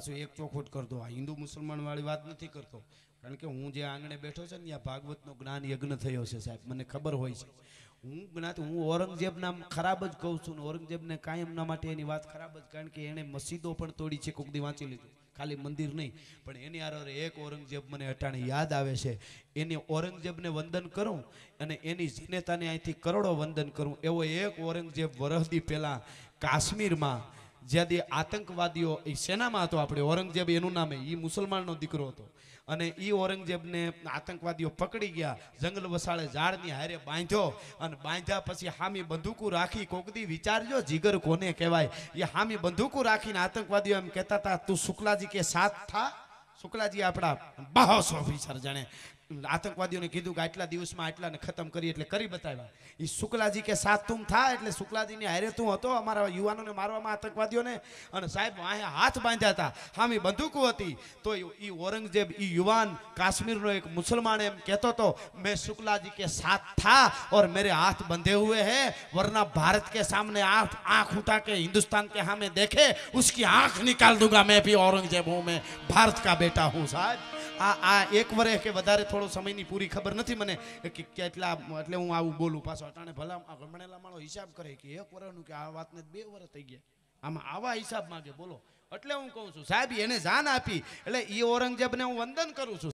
પાછું એક ચોખવટ કરતો આ હિન્દુ મુસલમાન વાળી વાત નથી કરતો કારણ કે હું જે આંગણે બેઠો છે ને ત્યાં ભાગવતનો જ્ઞાન યજ્ઞ થયો છે સાહેબ મને ખબર હોય છે હું જ્ઞાતિ હું ઔરંગઝેબ નામ ખરાબ જ કહું છું ને ઔરંગઝેબને કાંઈ એમના માટે એની વાત ખરાબ જ કારણ કે એણે મસ્જિદો પણ તોડી છે કોકદી વાંચી લીધું ખાલી મંદિર નહીં પણ એની આરે એક ઔરંગઝેબ મને અટાણે યાદ આવે છે એને ઔરંગઝેબને વંદન કરું અને એની જનેતાને અહીંથી કરોડો વંદન કરું એવો એક ઔરંગઝેબ વરહદી પહેલાં કાશ્મીરમાં જ્યાંથી આતંકવાદીઓ એ સેનામાં હતો આપણે ઔરંગઝેબ એનું નામે એ મુસલમાનનો દીકરો હતો અને એ ઔરંગઝેબને આતંકવાદીઓ પકડી ગયા જંગલ વસાળે ઝાડની હારે બાંધ્યો અને બાંધ્યા પછી હામી બંદૂકું રાખી કોકદી વિચારજો જીગર કોને કહેવાય એ હામી બંદૂકું રાખીને આતંકવાદીઓ એમ કહેતા હતા તું શુક્લાજી કે સાથ થા શુક્લાજી આપણા બહોસો જાણે આતંકવાદીઓને કીધું કે આટલા દિવસમાં આટલાને ખતમ કરી એટલે કરી બતાવ્યા એ શુક્લાજી કે સાત તું થા એટલે શુક્લાજીની હારે તું હતો અમારા યુવાનોને મારવામાં આતંકવાદીઓને અને સાહેબ અહીંયા હાથ બાંધ્યા હતા હામી બંદૂકો હતી તો એ ઔરંગઝેબ એ યુવાન કાશ્મીરનો એક મુસલમાન એમ કહેતો હતો મેં શુક્લાજી કે સાથ થા ઓર મેરે હાથ બંધે હુએ હે વરના ભારત કે સામને આંખ આંખ ઉઠા કે હિન્દુસ્તાન के हमें देखे उसकी आंख निकाल दूंगा मैं भी औरंगजेब हूँ मैं भारत का बेटा हूँ साहब આ આ એક વર્ષ કે વધારે થોડો સમયની પૂરી ખબર નથી મને કે કેટલા એટલે હું આવું બોલું પાછો અટાણે ભલા ગમણેલા માણો હિસાબ કરે કે એક વર્ષનું કે આ વાતને બે વર્ષ થઈ ગયા આમાં આવા હિસાબ માંગે બોલો એટલે હું કહું છું સાહેબ એને જાન આપી એટલે એ ઔરંગઝેબને હું વંદન કરું છું